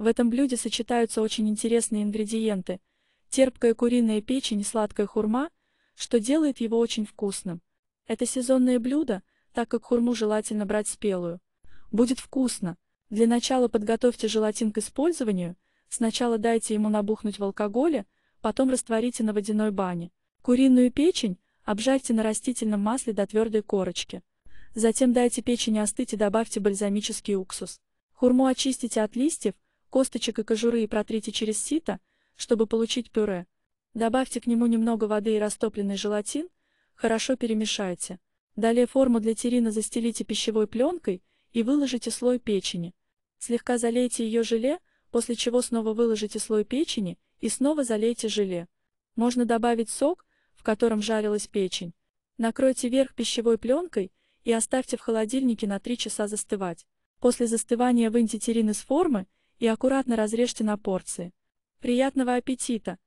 В этом блюде сочетаются очень интересные ингредиенты. Терпкая куриная печень и сладкая хурма, что делает его очень вкусным. Это сезонное блюдо, так как хурму желательно брать спелую. Будет вкусно. Для начала подготовьте желатин к использованию, сначала дайте ему набухнуть в алкоголе, потом растворите на водяной бане. Куриную печень обжарьте на растительном масле до твердой корочки. Затем дайте печени остыть и добавьте бальзамический уксус. Хурму очистите от листьев, косточек и кожуры и протрите через сито, чтобы получить пюре. Добавьте к нему немного воды и растопленный желатин, хорошо перемешайте. Далее форму для террина застелите пищевой пленкой и выложите слой печени. Слегка залейте ее желе, после чего снова выложите слой печени и снова залейте желе. Можно добавить сок, в котором жарилась печень. Накройте верх пищевой пленкой и оставьте в холодильнике на 3 часа застывать. После застывания выньте терин из формы и аккуратно разрежьте на порции. Приятного аппетита!